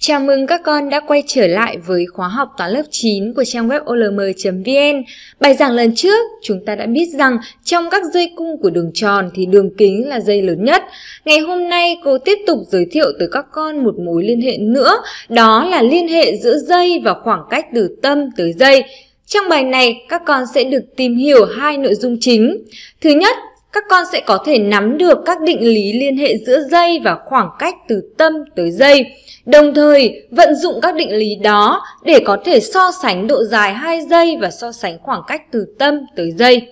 Chào mừng các con đã quay trở lại với khóa học toán lớp 9 của trang web olm.vn. Bài giảng lần trước, chúng ta đã biết rằng trong các dây cung của đường tròn thì đường kính là dây lớn nhất. Ngày hôm nay cô tiếp tục giới thiệu tới các con một mối liên hệ nữa, đó là liên hệ giữa dây và khoảng cách từ tâm tới dây. Trong bài này, các con sẽ được tìm hiểu hai nội dung chính. Thứ nhất, các con sẽ có thể nắm được các định lý liên hệ giữa dây và khoảng cách từ tâm tới dây, đồng thời vận dụng các định lý đó để có thể so sánh độ dài hai dây và so sánh khoảng cách từ tâm tới dây.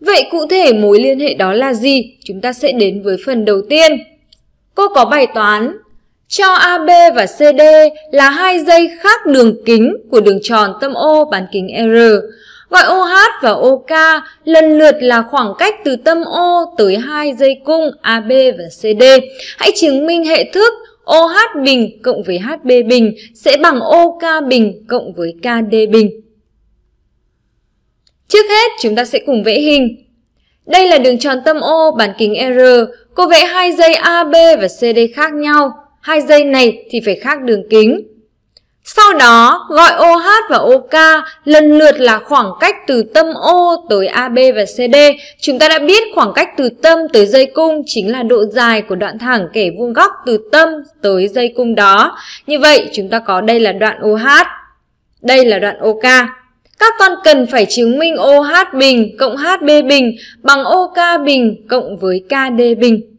Vậy cụ thể mối liên hệ đó là gì? Chúng ta sẽ đến với phần đầu tiên. Cô có bài toán cho AB và CD là hai dây khác đường kính của đường tròn tâm O bán kính R Gọi OH và OK lần lượt là khoảng cách từ tâm O tới hai dây cung AB và CD. Hãy chứng minh hệ thức OH bình cộng với HB bình sẽ bằng OK bình cộng với KD bình. Trước hết chúng ta sẽ cùng vẽ hình. Đây là đường tròn tâm O bán kính R. Cô vẽ hai dây AB và CD khác nhau. Hai dây này thì phải khác đường kính. Sau đó, gọi OH và OK lần lượt là khoảng cách từ tâm O tới AB và CD. Chúng ta đã biết khoảng cách từ tâm tới dây cung chính là độ dài của đoạn thẳng kẻ vuông góc từ tâm tới dây cung đó. Như vậy, chúng ta có đây là đoạn OH, đây là đoạn OK. Các con cần phải chứng minh OH bình cộng HB bình bằng OK bình cộng với KD bình.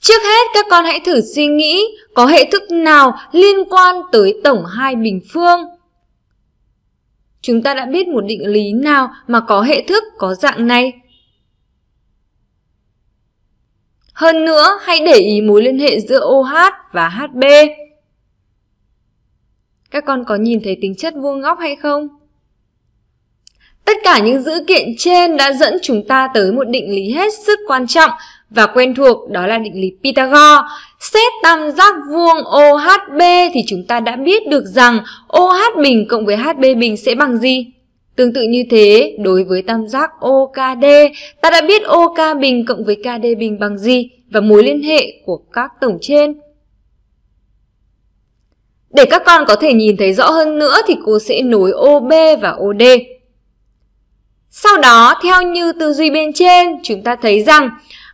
Trước hết các con hãy thử suy nghĩ có hệ thức nào liên quan tới tổng hai bình phương. Chúng ta đã biết một định lý nào mà có hệ thức có dạng này. Hơn nữa, hãy để ý mối liên hệ giữa OH và HB. Các con có nhìn thấy tính chất vuông góc hay không? Tất cả những dữ kiện trên đã dẫn chúng ta tới một định lý hết sức quan trọng và quen thuộc đó là định lý Pythagore. Xét tam giác vuông OHB thì chúng ta đã biết được rằng OH bình cộng với HB bình sẽ bằng gì? Tương tự như thế, đối với tam giác OKD, ta đã biết OK bình cộng với KD bình bằng gì và mối liên hệ của các tổng trên. Để các con có thể nhìn thấy rõ hơn nữa thì cô sẽ nối OB và OD. Sau đó, theo như tư duy bên trên, chúng ta thấy rằng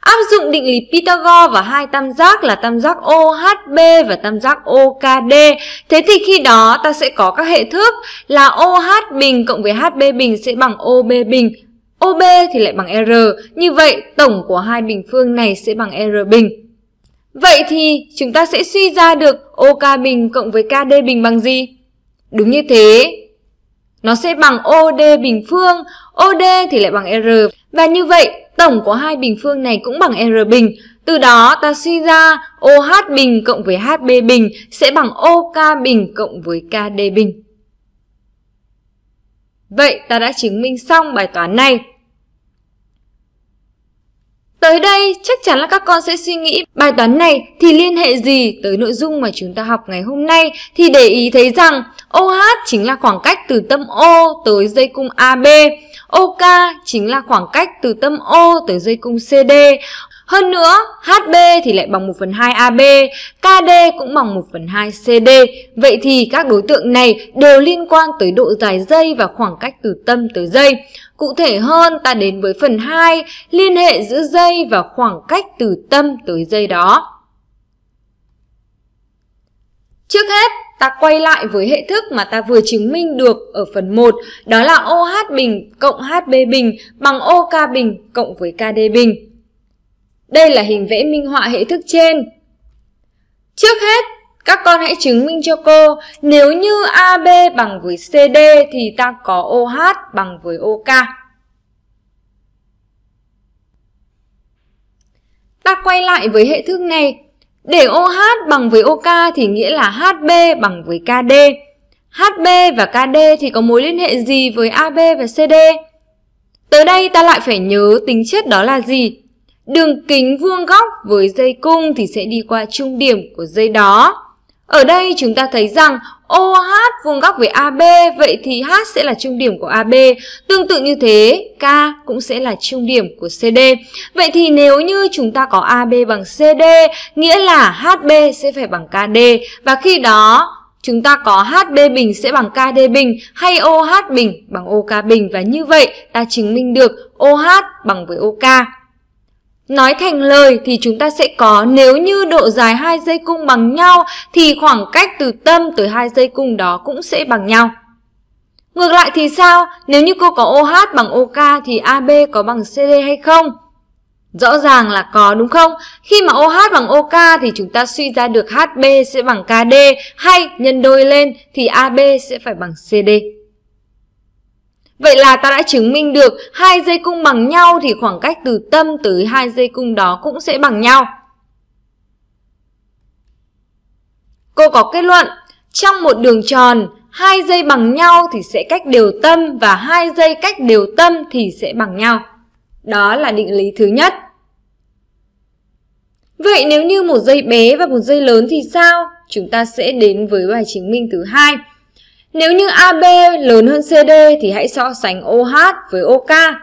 Áp dụng định lý Pythagore và hai tam giác là tam giác OHB và tam giác OKD. Thế thì khi đó ta sẽ có các hệ thức là OH bình cộng với HB bình sẽ bằng OB bình. OB thì lại bằng R. Như vậy tổng của hai bình phương này sẽ bằng R bình. Vậy thì chúng ta sẽ suy ra được OK bình cộng với KD bình bằng gì? Đúng như thế, nó sẽ bằng OD bình phương, OD thì lại bằng R. Và như vậy, Tổng của hai bình phương này cũng bằng R bình. Từ đó ta suy ra OH bình cộng với HB bình sẽ bằng OK bình cộng với KD bình. Vậy ta đã chứng minh xong bài toán này. Tới đây, chắc chắn là các con sẽ suy nghĩ bài toán này thì liên hệ gì tới nội dung mà chúng ta học ngày hôm nay thì để ý thấy rằng OH chính là khoảng cách từ tâm O tới dây cung AB, OK chính là khoảng cách từ tâm O tới dây cung CD. Hơn nữa, HB thì lại bằng 1 phần 2 AB, KD cũng bằng 1 phần 2 CD. Vậy thì các đối tượng này đều liên quan tới độ dài dây và khoảng cách từ tâm tới dây. Cụ thể hơn ta đến với phần 2, liên hệ giữa dây và khoảng cách từ tâm tới dây đó. Trước hết, ta quay lại với hệ thức mà ta vừa chứng minh được ở phần 1, đó là OH bình cộng HB bình bằng OK bình cộng với KD bình. Đây là hình vẽ minh họa hệ thức trên. Trước hết, các con hãy chứng minh cho cô, nếu như AB bằng với CD thì ta có OH bằng với OK. Ta quay lại với hệ thức này. Để OH bằng với OK thì nghĩa là HB bằng với KD. HB và KD thì có mối liên hệ gì với AB và CD? Tới đây ta lại phải nhớ tính chất đó là gì. Đường kính vuông góc với dây cung thì sẽ đi qua trung điểm của dây đó. Ở đây chúng ta thấy rằng OH vuông góc với AB, vậy thì H sẽ là trung điểm của AB. Tương tự như thế, K cũng sẽ là trung điểm của CD. Vậy thì nếu như chúng ta có AB bằng CD, nghĩa là HB sẽ phải bằng KD. Và khi đó, chúng ta có HB bình sẽ bằng KD bình hay OH bình bằng OK bình. Và như vậy, ta chứng minh được OH bằng với OK. Nói thành lời thì chúng ta sẽ có nếu như độ dài hai dây cung bằng nhau thì khoảng cách từ tâm tới hai dây cung đó cũng sẽ bằng nhau. Ngược lại thì sao? Nếu như cô có OH bằng OK thì AB có bằng CD hay không? Rõ ràng là có đúng không? Khi mà OH bằng OK thì chúng ta suy ra được HB sẽ bằng KD hay nhân đôi lên thì AB sẽ phải bằng CD. Vậy là ta đã chứng minh được hai dây cung bằng nhau thì khoảng cách từ tâm tới hai dây cung đó cũng sẽ bằng nhau. Cô có kết luận, trong một đường tròn, hai dây bằng nhau thì sẽ cách đều tâm và hai dây cách đều tâm thì sẽ bằng nhau. Đó là định lý thứ nhất. Vậy nếu như một dây bé và một dây lớn thì sao? Chúng ta sẽ đến với bài chứng minh thứ hai. Nếu như AB lớn hơn CD thì hãy so sánh OH với OK.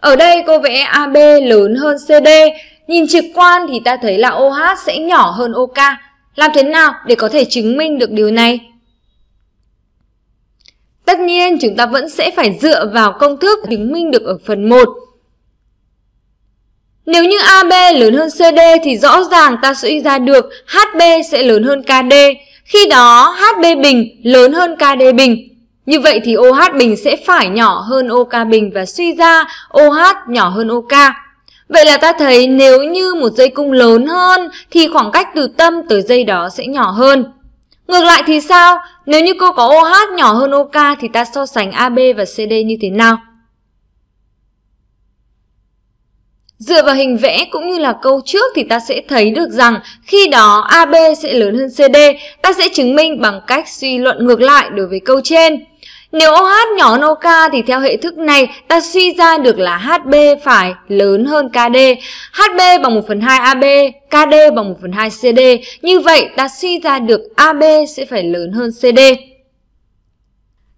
Ở đây cô vẽ AB lớn hơn CD, nhìn trực quan thì ta thấy là OH sẽ nhỏ hơn OK. Làm thế nào để có thể chứng minh được điều này? Tất nhiên chúng ta vẫn sẽ phải dựa vào công thức chứng minh được ở phần 1. Nếu như AB lớn hơn CD thì rõ ràng ta suy ra được HB sẽ lớn hơn KD. Khi đó HB bình lớn hơn KD bình. Như vậy thì OH bình sẽ phải nhỏ hơn OK bình và suy ra OH nhỏ hơn OK. Vậy là ta thấy nếu như một dây cung lớn hơn thì khoảng cách từ tâm tới dây đó sẽ nhỏ hơn. Ngược lại thì sao? Nếu như cô có OH nhỏ hơn OK thì ta so sánh AB và CD như thế nào? Dựa vào hình vẽ cũng như là câu trước thì ta sẽ thấy được rằng khi đó AB sẽ lớn hơn CD, ta sẽ chứng minh bằng cách suy luận ngược lại đối với câu trên. Nếu OH nhỏ hơn OK thì theo hệ thức này ta suy ra được là HB phải lớn hơn KD. HB bằng 1 phần 2 AB, KD bằng 1 phần 2 CD. Như vậy ta suy ra được AB sẽ phải lớn hơn CD.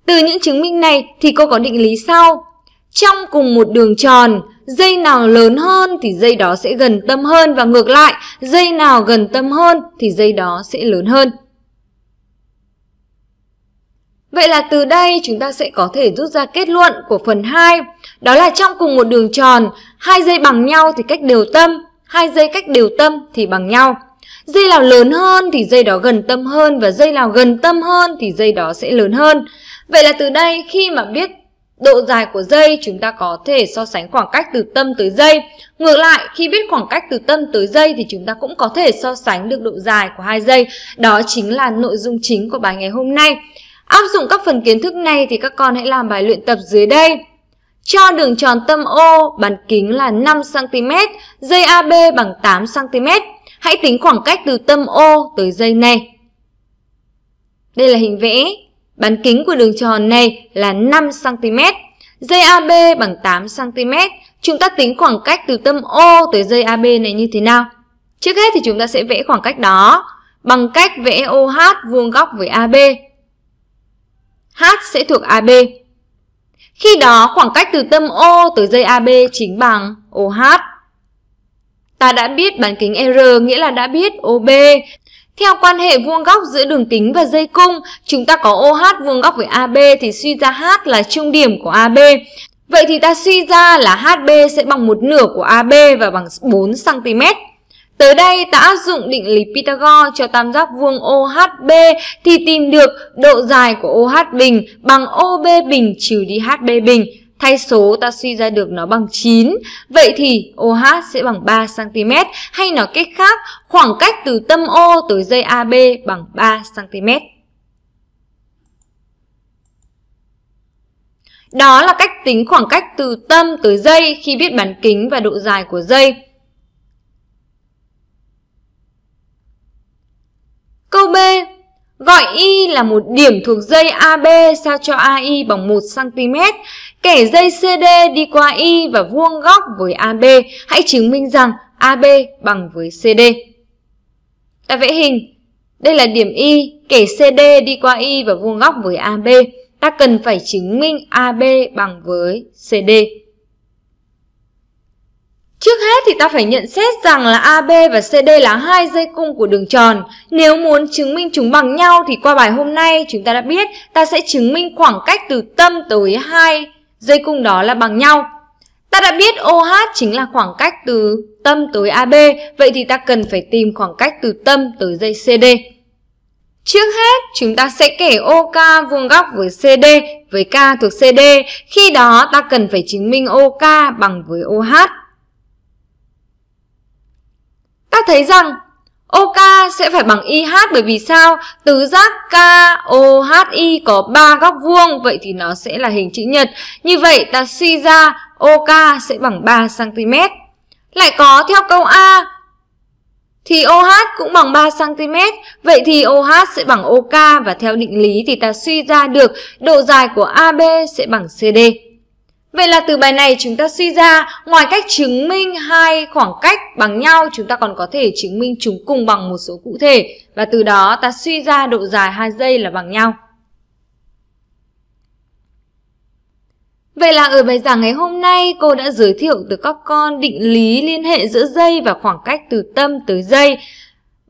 Từ những chứng minh này thì cô có định lý sau. Trong cùng một đường tròn, dây nào lớn hơn thì dây đó sẽ gần tâm hơn và ngược lại, dây nào gần tâm hơn thì dây đó sẽ lớn hơn. Vậy là từ đây chúng ta sẽ có thể rút ra kết luận của phần 2, đó là trong cùng một đường tròn, hai dây bằng nhau thì cách đều tâm, hai dây cách đều tâm thì bằng nhau. Dây nào lớn hơn thì dây đó gần tâm hơn và dây nào gần tâm hơn thì dây đó sẽ lớn hơn. Vậy là từ đây khi mà biết Độ dài của dây chúng ta có thể so sánh khoảng cách từ tâm tới dây. Ngược lại, khi biết khoảng cách từ tâm tới dây thì chúng ta cũng có thể so sánh được độ dài của hai dây. Đó chính là nội dung chính của bài ngày hôm nay. Áp dụng các phần kiến thức này thì các con hãy làm bài luyện tập dưới đây. Cho đường tròn tâm O bán kính là 5cm, dây AB bằng 8cm. Hãy tính khoảng cách từ tâm O tới dây này. Đây là hình vẽ Bán kính của đường tròn này là 5cm, dây AB bằng 8cm. Chúng ta tính khoảng cách từ tâm O tới dây AB này như thế nào? Trước hết thì chúng ta sẽ vẽ khoảng cách đó bằng cách vẽ OH vuông góc với AB. H sẽ thuộc AB. Khi đó khoảng cách từ tâm O tới dây AB chính bằng OH. Ta đã biết bán kính R nghĩa là đã biết OB theo quan hệ vuông góc giữa đường kính và dây cung, chúng ta có OH vuông góc với AB thì suy ra H là trung điểm của AB. Vậy thì ta suy ra là HB sẽ bằng một nửa của AB và bằng 4cm. Tới đây ta áp dụng định lý Pythagore cho tam giác vuông OHB thì tìm được độ dài của OH bình bằng OB bình trừ đi HB bình. Thay số ta suy ra được nó bằng 9. Vậy thì OH sẽ bằng 3cm. Hay nói cách khác, khoảng cách từ tâm O tới dây AB bằng 3cm. Đó là cách tính khoảng cách từ tâm tới dây khi biết bán kính và độ dài của dây. Câu B. Gọi Y là một điểm thuộc dây AB sao cho AI bằng 1cm. Kẻ dây CD đi qua Y và vuông góc với AB, hãy chứng minh rằng AB bằng với CD. Ta vẽ hình. Đây là điểm Y, kẻ CD đi qua Y và vuông góc với AB. Ta cần phải chứng minh AB bằng với CD. Trước hết thì ta phải nhận xét rằng là AB và CD là hai dây cung của đường tròn. Nếu muốn chứng minh chúng bằng nhau thì qua bài hôm nay chúng ta đã biết ta sẽ chứng minh khoảng cách từ tâm tới hai dây cung đó là bằng nhau. Ta đã biết OH chính là khoảng cách từ tâm tới AB, vậy thì ta cần phải tìm khoảng cách từ tâm tới dây CD. Trước hết, chúng ta sẽ kể OK vuông góc với CD với K thuộc CD, khi đó ta cần phải chứng minh OK bằng với OH. Ta thấy rằng OK sẽ phải bằng IH bởi vì sao? Tứ giác KOHI có 3 góc vuông, vậy thì nó sẽ là hình chữ nhật. Như vậy ta suy ra OK sẽ bằng 3 cm. Lại có theo câu A thì OH cũng bằng 3 cm, vậy thì OH sẽ bằng OK và theo định lý thì ta suy ra được độ dài của AB sẽ bằng CD. Vậy là từ bài này chúng ta suy ra, ngoài cách chứng minh hai khoảng cách bằng nhau, chúng ta còn có thể chứng minh chúng cùng bằng một số cụ thể. Và từ đó ta suy ra độ dài hai dây là bằng nhau. Vậy là ở bài giảng ngày hôm nay, cô đã giới thiệu từ các con định lý liên hệ giữa dây và khoảng cách từ tâm tới dây.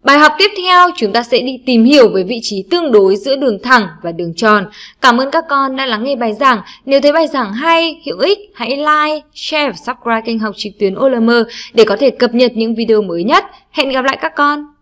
Bài học tiếp theo chúng ta sẽ đi tìm hiểu về vị trí tương đối giữa đường thẳng và đường tròn. Cảm ơn các con đã lắng nghe bài giảng. Nếu thấy bài giảng hay, hữu ích, hãy like, share và subscribe kênh học trực tuyến OLM để có thể cập nhật những video mới nhất. Hẹn gặp lại các con!